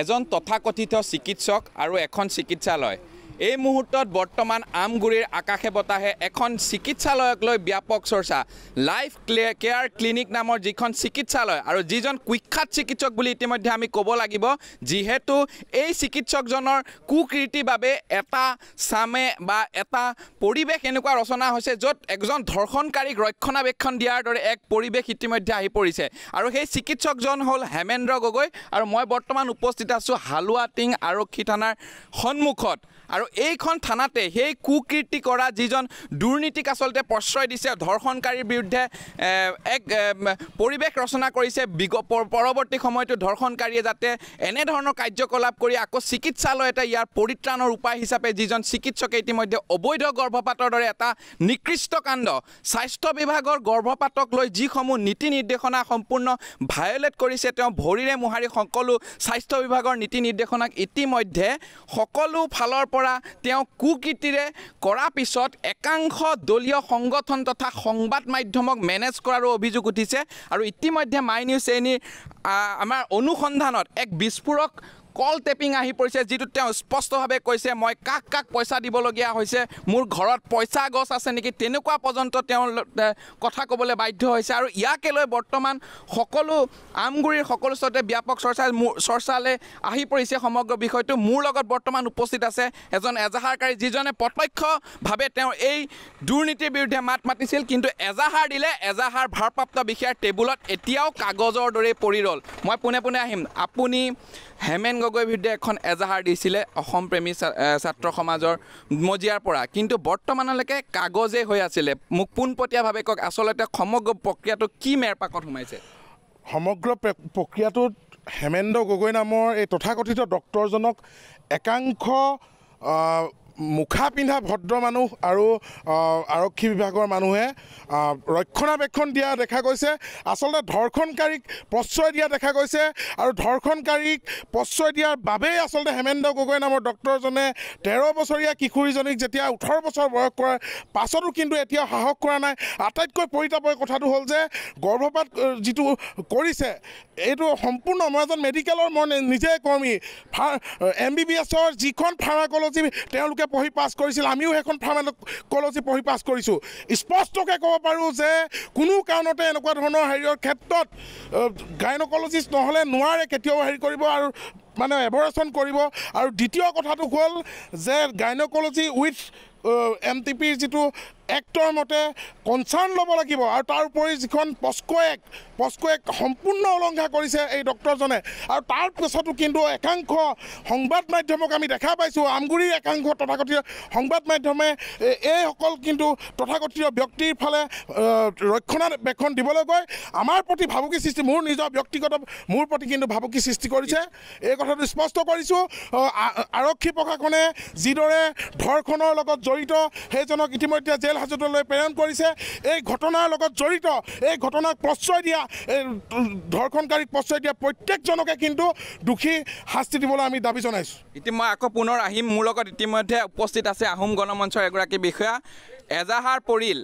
এজন তথাকথিত চিকিৎসক আৰু এখন চিকিৎসালয় এই মুহূৰ্তত বৰ্তমান আমগুৰিৰ আকাশে বতাহে এখন চিকিৎসালয়ক লৈ ব্যাপক চৰ্চা লাইফ কেয়াৰ ক্লিনিক নামৰ যিখন চিকিৎসালয় আৰু যিজন কুখ্যাত চিকিৎসক বুলি ইতিমধ্যে আমি ক'ব লাগিব যিহেতু এই চিকিৎসকজনৰ কুকৃতিৰ বাবে এটা চামে বা এটা পৰিৱেশ এনেকুৱা ৰচনা হৈছে য'ত এজন ধৰ্ষণকাৰীক ৰক্ষণাবেক্ষণ দিয়াৰ দৰে এক পৰিৱেশ ইতিমধ্যে আহি পৰিছে আৰু সেই চিকিৎসকজন হ'ল হেমেন্দ্ৰ গগৈ আৰু মই বৰ্তমান উপস্থিত আছোঁ হালুৱাটিং আৰক্ষী থানাৰ সন্মুখত আৰু এইখন থানাতে সেই কুকৃতি কৰা যিজন দুৰ্নীতিক আচলতে প্ৰশ্ৰয় দিছে ধৰ্ষণকাৰীৰ বিৰুদ্ধে এক পৰিৱেশ ৰচনা কৰিছে বিগ পৰৱৰ্তী সময়তো ধৰ্ষণকাৰীয়ে যাতে এনেধৰণৰ কাৰ্যকলাপ কৰি আকৌ চিকিৎসালয় এটা ইয়াৰ পৰিত্ৰাণৰ উপায় হিচাপে যিজন চিকিৎসকে ইতিমধ্যে অবৈধ গৰ্ভপাতৰ দৰে এটা নিকৃষ্ট কাণ্ড স্বাস্থ্য বিভাগৰ গৰ্ভপাতক লৈ যিসমূহ নীতি নিৰ্দেশনা সম্পূৰ্ণ ভায়লেট কৰিছে তেওঁ ভৰিৰে মোহাৰি সকলো স্বাস্থ্য বিভাগৰ নীতি নিৰ্দেশনাক ইতিমধ্যে সকলো ফালৰ পৰা তেওঁ কুকীৰ্তিৰে কৰা পিছত একাংশ দলীয় সংগঠন তথা সংবাদ মাধ্যমক মেনেজ কৰাৰো অভিযোগ উঠিছে আৰু ইতিমধ্যে মাই নিউজ এনিৰ আমাৰ অনুসন্ধানত এক বিস্ফোৰক কল টেপিং আহি পৰিছে যিটো তেওঁ স্পষ্টভাৱে কৈছে মই কাক কাক পইচা দিবলগীয়া হৈছে মোৰ ঘৰত পইচা গছ আছে নেকি তেনেকুৱা পৰ্যন্ত তেওঁ কথা ক'বলৈ বাধ্য হৈছে আৰু ইয়াকে লৈ বৰ্তমান সকলো আমগুৰিৰ সকলো ওচৰতে ব্যাপক চৰ্চা মোৰ চৰ্চালৈ আহি পৰিছে সমগ্ৰ বিষয়টো মোৰ লগত বৰ্তমান উপস্থিত আছে এজন এজাহাৰকাৰী যিজনে প্ৰত্যক্ষভাৱে তেওঁ এই দুৰ্নীতিৰ বিৰুদ্ধে মাত মাতিছিল কিন্তু এজাহাৰ দিলে এজাহাৰ ভাৰপ্ৰাপ্ত বিষয়াৰ টেবুলত এতিয়াও কাগজৰ দৰেই পৰি ৰ'ল মই পোনে পোনে আহিম আপুনি হেমেন গগৈ গগৈ বিৰুদ্ধে এখন এজাহাৰ দিছিলে অসম প্ৰেমী ছাত্ৰ সমাজৰ মজিয়াৰ পৰা কিন্তু বৰ্তমানলৈকে কাগজেই হৈ আছিলে মোক পোনপটীয়াভাৱে কওক আচলতে সমগ্ৰ প্ৰক্ৰিয়াটো কি মেৰপাকত সোমাইছে সমগ্ৰ প্ৰক্ৰিয়াটোত হেমেন্দ্ৰ গগৈ নামৰ এই তথাকথিত ডক্তৰজনক একাংশ মুখা পিন্ধা ভদ্ৰ মানুহ আৰু আৰক্ষী বিভাগৰ মানুহে ৰক্ষণাবেক্ষণ দিয়া দেখা গৈছে আচলতে ধৰ্ষণকাৰীক প্ৰশ্ৰয় দিয়া দেখা গৈছে আৰু ধৰ্ষণকাৰীক প্ৰশ্ৰয় দিয়াৰ বাবেই আচলতে হেমেন্দ্ৰ গগৈ নামৰ ডক্তৰজনে তেৰ বছৰীয়া কিশোৰীজনীক যেতিয়া ওঠৰ বছৰ বয়স কৰাৰ পাছতো কিন্তু এতিয়াও সাহস কৰা নাই আটাইতকৈ পৰিতাপৰ কথাটো হ'ল যে গৰ্ভপাত যিটো কৰিছে এইটো সম্পূৰ্ণ মই এজন মেডিকেলৰ মই নিজে কৰ্মী এম বি বি এছৰ যিখন ফাৰ্মাকলজি তেওঁলোকে পঢ়ি পাছ কৰিছিল আমিও সেইখন ফাৰ্মাকলজি পঢ়ি পাছ কৰিছোঁ স্পষ্টকৈ ক'ব পাৰোঁ যে কোনো কাৰণতে এনেকুৱা ধৰণৰ হেৰিৰ ক্ষেত্ৰত গাইনকলজিষ্ট নহ'লে নোৱাৰে কেতিয়াও হেৰি কৰিব আৰু মানে এভৰেশ্যন কৰিব আৰু দ্বিতীয় কথাটো হ'ল যে গাইনকলজি উইথ এম টি পিৰ যিটো এক্টৰ মতে কনচাৰ্ণ ল'ব লাগিব আৰু তাৰ উপৰি যিখন পস্কো এক পস্কো এক সম্পূৰ্ণ উলংঘা কৰিছে এই ডক্টৰজনে আৰু তাৰ পিছতো কিন্তু একাংশ সংবাদ মাধ্যমক আমি দেখা পাইছোঁ আমগুৰিৰ একাংশ তথাকথিত সংবাদ মাধ্যমে এইসকল কিন্তু তথাকথিত ব্যক্তিৰ ফালে ৰক্ষণাবেক্ষণ দিবলৈ গৈ আমাৰ প্ৰতি ভাবুকি সৃষ্টি মোৰ নিজৰ ব্যক্তিগত মোৰ প্ৰতি কিন্তু ভাবুকি সৃষ্টি কৰিছে এই কথাটো স্পষ্ট কৰিছোঁ আৰক্ষী প্ৰশাসনে যিদৰে ধৰখনৰ লগত জড়িত জড়িত সেইজনক ইতিমধ্যে জেল হাজতলৈ প্ৰেৰণ কৰিছে এই ঘটনাৰ লগত জড়িত এই ঘটনাক প্ৰশ্ৰয় দিয়া এই ধৰ্ষণকাৰীক প্ৰশ্ৰয় দিয়া প্ৰত্যেকজনকে কিন্তু দোষী শাস্তি দিবলৈ আমি দাবী জনাইছোঁ ইতিমধ্যে মই আকৌ পুনৰ আহিম মোৰ লগত ইতিমধ্যে উপস্থিত আছে আহোম গণমঞ্চৰ এগৰাকী বিষয়া এজাহাৰ পৰিল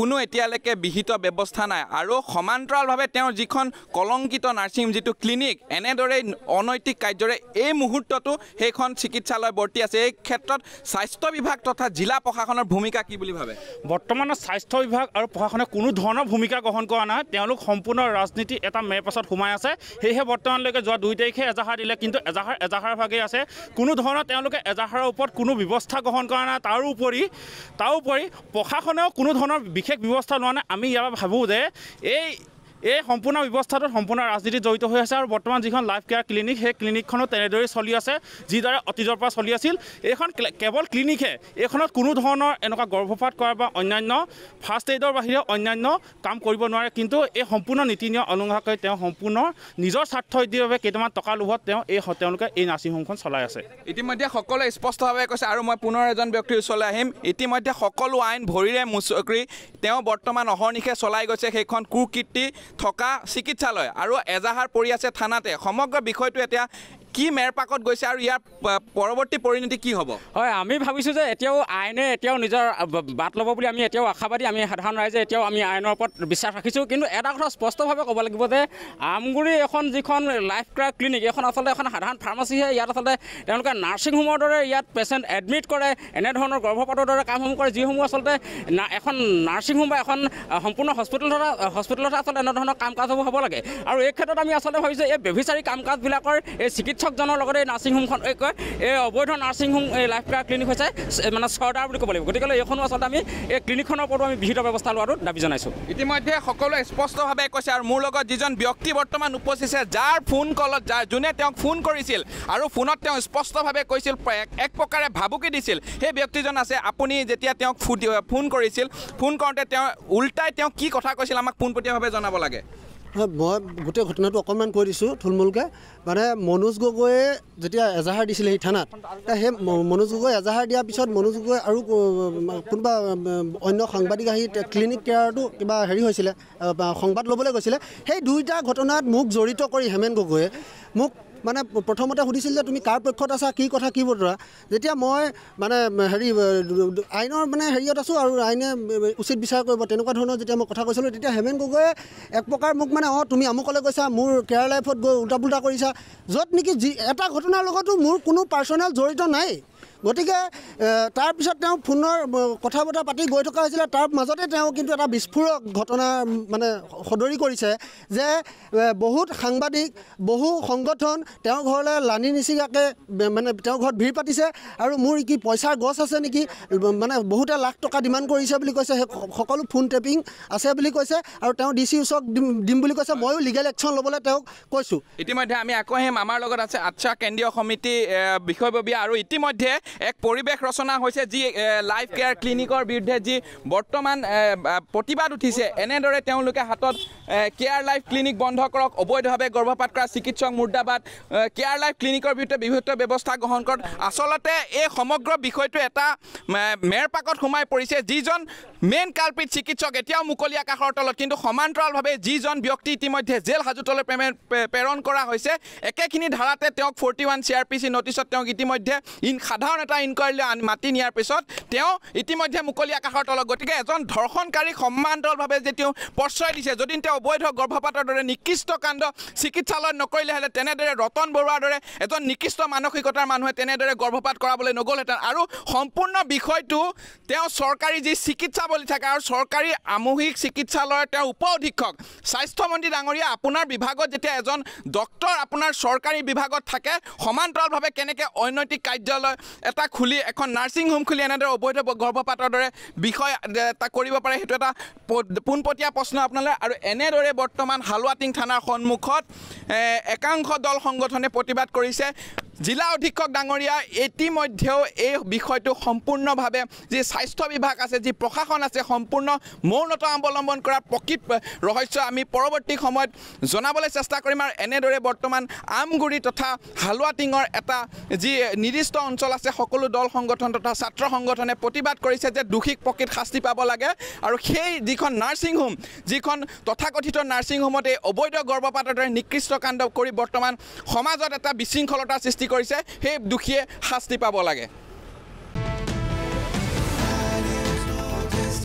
কোনো এতিয়ালৈকে বিহিত ব্যৱস্থা নাই আৰু সমান্তৰালভাৱে তেওঁৰ যিখন কলংকিত নাৰ্ছিং যিটো ক্লিনিক এনেদৰেই অনৈতিক কাৰ্যৰে এই মুহূৰ্ততো সেইখন চিকিৎসালয় বৰ্তি আছে এই ক্ষেত্ৰত স্বাস্থ্য বিভাগ তথা জিলা প্ৰশাসনৰ ভূমিকা কি বুলি ভাবে বৰ্তমানৰ স্বাস্থ্য বিভাগ আৰু প্ৰশাসনে কোনো ধৰণৰ ভূমিকা গ্ৰহণ কৰা নাই তেওঁলোক সম্পূৰ্ণ ৰাজনীতি এটা মেৰপাছত সোমাই আছে সেয়েহে বৰ্তমানলৈকে যোৱা দুই তাৰিখে এজাহাৰ দিলে কিন্তু এজাহাৰ এজাহাৰ ভাগেই আছে কোনো ধৰণৰ তেওঁলোকে এজাহাৰৰ ওপৰত কোনো ব্যৱস্থা গ্ৰহণ কৰা নাই তাৰোপৰি তাৰোপৰি প্ৰশাসনেও কোনো ধৰণৰ বিশেষ ব্যৱস্থা লোৱা নাই আমি ইয়াৰ ভাবোঁ যে এই এই সম্পূৰ্ণ ব্যৱস্থাটোত সম্পূৰ্ণ ৰাজনীতি জড়িত হৈ আছে আৰু বৰ্তমান যিখন লাইফ কেয়াৰ ক্লিনিক সেই ক্লিনিকখনো তেনেদৰেই চলি আছে যিদৰে অতীজৰ পৰা চলি আছিল এইখন কেৱল ক্লিনিকহে এইখনত কোনো ধৰণৰ এনেকুৱা গৰ্ভপাত কৰা বা অন্যান্য ফাৰ্ষ্ট এইডৰ বাহিৰে অন্যান্য কাম কৰিব নোৱাৰে কিন্তু এই সম্পূৰ্ণ নীতি নিয়ম অনুসাৰকৈ তেওঁ সম্পূৰ্ণ নিজৰ স্বাৰ্থৰ বাবে কেইটামান টকা লোভত তেওঁ এই তেওঁলোকে এই নাৰ্ছিংহোমখন চলাই আছে ইতিমধ্যে সকলোৱে স্পষ্টভাৱে কৈছে আৰু মই পুনৰ এজন ব্যক্তিৰ ওচৰলৈ আহিম ইতিমধ্যে সকলো আইন ভৰিৰে মুচকৰি তেওঁ বৰ্তমান অহৰ্নিশে চলাই গৈছে সেইখন কুকীৰ্তি থকা চিকিৎসালয় আৰু এজাহাৰ পৰি আছে থানাতে সমগ্ৰ বিষয়টো এতিয়া কি মেৰ পাকত গৈছে আৰু ইয়াৰ পৰৱৰ্তী পৰিণতি কি হ'ব হয় আমি ভাবিছোঁ যে এতিয়াও আইনে এতিয়াও নিজৰ বাট ল'ব বুলি আমি এতিয়াও আশাবাদী আমি সাধাৰণ ৰাইজে এতিয়াও আমি আইনৰ ওপৰত বিশ্বাস ৰাখিছোঁ কিন্তু এটা কথা স্পষ্টভাৱে ক'ব লাগিব যে আমগুৰি এখন যিখন লাইফ কেয়াৰ ক্লিনিক এইখন আচলতে এখন সাধাৰণ ফাৰ্মাচীহে ইয়াত আচলতে তেওঁলোকে নাৰ্ছিং হোমৰ দৰে ইয়াত পেচেণ্ট এডমিট কৰে এনেধৰণৰ গৰ্ভপাতৰ দৰে কামসমূহ কৰে যিসমূহ আচলতে এখন নাৰ্ছিং হোম বা এখন সম্পূৰ্ণ হস্পিটেল থকা হস্পিটেলতহে আচলতে এনেধৰণৰ কাম কাজসমূহ হ'ব লাগে আৰু এই ক্ষেত্ৰত আমি আচলতে ভাবিছোঁ এই ব্যভিচাৰী কাম কাজবিলাকৰ এই চিকিৎসা চিকিৎসকজনৰ লগতে এই নাৰ্ছিং হোমখন এই কয় এই অবৈধ নাৰ্ছিং হোম এই লাইফ কেয়াৰ ক্লিনিক হৈছে মানে চৰ্দাৰ বুলি ক'ব লাগিব গতিকে এইখনো আচলতে আমি এই ক্লিনিকখনৰ ওপৰতো আমি বিহিত ব্যৱস্থা লোৱাটো দাবী জনাইছোঁ ইতিমধ্যে সকলোৱে স্পষ্টভাৱে কৈছে আৰু মোৰ লগত যিজন ব্যক্তি বৰ্তমান উপস্থিছে যাৰ ফোন কলত যাৰ যোনে তেওঁক ফোন কৰিছিল আৰু ফোনত তেওঁ স্পষ্টভাৱে কৈছিল এক প্ৰকাৰে ভাবুকি দিছিল সেই ব্যক্তিজন আছে আপুনি যেতিয়া তেওঁক ফোন কৰিছিল ফোন কৰোঁতে তেওঁ উল্টাই তেওঁ কি কথা কৈছিল আমাক পোনপটীয়াভাৱে জনাব লাগে মই গোটেই ঘটনাটো অকণমান কৈ দিছোঁ থুলমূলকৈ মানে মনোজ গগৈয়ে যেতিয়া এজাহাৰ দিছিলে সেই থানাত সেই মনোজ গগৈ এজাহাৰ দিয়াৰ পিছত মনোজ গগৈ আৰু কোনোবা অন্য সাংবাদিক আহি ক্লিনিক কেয়াৰটো কিবা হেৰি হৈছিলে সংবাদ ল'বলৈ গৈছিলে সেই দুইটা ঘটনাত মোক জড়িত কৰি হেমেন গগৈয়ে মোক মানে প্ৰথমতে সুধিছিল যে তুমি কাৰ পক্ষত আছা কি কথা কি বতৰা যেতিয়া মই মানে হেৰি আইনৰ মানে হেৰিয়ত আছোঁ আৰু আইনে উচিত বিচাৰ কৰিব তেনেকুৱা ধৰণৰ যেতিয়া মই কথা কৈছিলোঁ তেতিয়া হেমেন গগৈয়ে এক প্ৰকাৰ মোক মানে অঁ তুমি আমুকলৈ গৈছা মোৰ কেয়াৰ লাইফত গৈ উল্টা পুল্টা কৰিছা য'ত নেকি যি এটা ঘটনাৰ লগতো মোৰ কোনো পাৰ্চনেল জড়িত নাই গতিকে তাৰপিছত তেওঁ ফোনৰ কথা বতৰা পাতি গৈ থকা হৈছিলে তাৰ মাজতে তেওঁ কিন্তু এটা বিস্ফোৰক ঘটনা মানে সদৰি কৰিছে যে বহুত সাংবাদিক বহু সংগঠন তেওঁৰ ঘৰলৈ লানি নিচিঙাকৈ মানে তেওঁৰ ঘৰত ভিৰ পাতিছে আৰু মোৰ কি পইচাৰ গছ আছে নেকি মানে বহুতে লাখ টকা ডিমাণ্ড কৰিছে বুলি কৈছে সকলো ফোন টেপিং আছে বুলি কৈছে আৰু তেওঁ ডি চি ওচৰক দিম দিম বুলি কৈছে ময়ো লিগেল একশ্যন ল'বলৈ তেওঁক কৈছোঁ ইতিমধ্যে আমি আকৌ আহিম আমাৰ লগত আছে আচ্ছা কেন্দ্ৰীয় সমিতি বিষয়ববীয়া আৰু ইতিমধ্যে এক পৰিৱেশ ৰচনা হৈছে যি লাইফ কেয়াৰ ক্লিনিকৰ বিৰুদ্ধে যি বৰ্তমান প্ৰতিবাদ উঠিছে এনেদৰে তেওঁলোকে হাতত কেয়াৰ লাইফ ক্লিনিক বন্ধ কৰক অবৈধভাৱে গৰ্ভপাত কৰা চিকিৎসক মুদ্ৰাবাদ কেয়াৰ লাইফ ক্লিনিকৰ বিৰুদ্ধে বিভিন্ন ব্যৱস্থা গ্ৰহণ কৰক আচলতে এই সমগ্ৰ বিষয়টো এটা মেৰ পাকত সোমাই পৰিছে যিজন মেইন কালপিত চিকিৎসক এতিয়াও মুকলি আকাশৰ তলত কিন্তু সমান্তৰালভাৱে যিজন ব্যক্তি ইতিমধ্যে জেল হাজোতলৈ পেমেণ্ট প্ৰেৰণ কৰা হৈছে একেখিনি ধাৰাতে তেওঁক forty one C R P C নটিছত তেওঁক ইতিমধ্যে ইন সাধাৰণ ডাঙৰ এটা ইনকোৱাৰীলৈ মাতি নিয়াৰ পিছত তেওঁ ইতিমধ্যে মুকলি আকাশৰ তলত গতিকে এজন ধৰ্ষণকাৰীক সম্মানদলভাৱে যে তেওঁ প্ৰশ্ৰয় দিছে যদি তেওঁ অবৈধ গৰ্ভপাতৰ দৰে নিকৃষ্ট কাণ্ড চিকিৎসালয়ত নকৰিলেহেঁতেন তেনেদৰে ৰতন বৰুৱাৰ দৰে এজন নিকৃষ্ট মানসিকতাৰ মানুহে তেনেদৰে গৰ্ভপাত কৰাবলৈ নগ'লহেঁতেন আৰু সম্পূৰ্ণ বিষয়টো তেওঁ চৰকাৰী যি চিকিৎসা বলি থাকে আৰু চৰকাৰী আমূহিক চিকিৎসালয়ৰ তেওঁ উপ অধীক্ষক স্বাস্থ্যমন্ত্ৰী ডাঙৰীয়া আপোনাৰ বিভাগত যেতিয়া এজন ডক্টৰ আপোনাৰ চৰকাৰী বিভাগত থাকে সমান্তৰালভাৱে কেনেকৈ অনৈতিক কাৰ্যালয় এটা খুলি এখন নাৰ্ছিং হোম খুলি এনেদৰে অবৈধ গৰ্ভপাতৰ দৰে বিষয় কৰিব পাৰে সেইটো এটা পোনপটীয়া প্ৰশ্ন আপোনালৈ আৰু এনেদৰে বৰ্তমান হালোৱাটিং থানাৰ সন্মুখত একাংশ দল সংগঠনে প্ৰতিবাদ কৰিছে জিলা অধীক্ষক ডাঙৰীয়া ইতিমধ্যেও এই বিষয়টো সম্পূৰ্ণভাৱে যি স্বাস্থ্য বিভাগ আছে যি প্ৰশাসন আছে সম্পূৰ্ণ মৌনতা অৱলম্বন কৰাৰ প্ৰকৃত ৰহস্য আমি পৰৱৰ্তী সময়ত জনাবলৈ চেষ্টা কৰিম আৰু এনেদৰে বৰ্তমান আমগুৰি তথা হালোৱা টিঙৰ এটা যি নিৰ্দিষ্ট অঞ্চল আছে সকলো দল সংগঠন তথা ছাত্ৰ সংগঠনে প্ৰতিবাদ কৰিছে যে দোষীক প্ৰকৃত শাস্তি পাব লাগে আৰু সেই যিখন নাৰ্ছিং হোম যিখন তথাকথিত নাৰ্ছিং হোমত এই অবৈধ গৰ্ভপাতৰ দৰে নিকৃষ্ট কাণ্ড কৰি বৰ্তমান সমাজত এটা বিশৃংখলতাৰ সৃষ্টি কৰিছে সেই দোষীয়ে শাস্তি পাব লাগে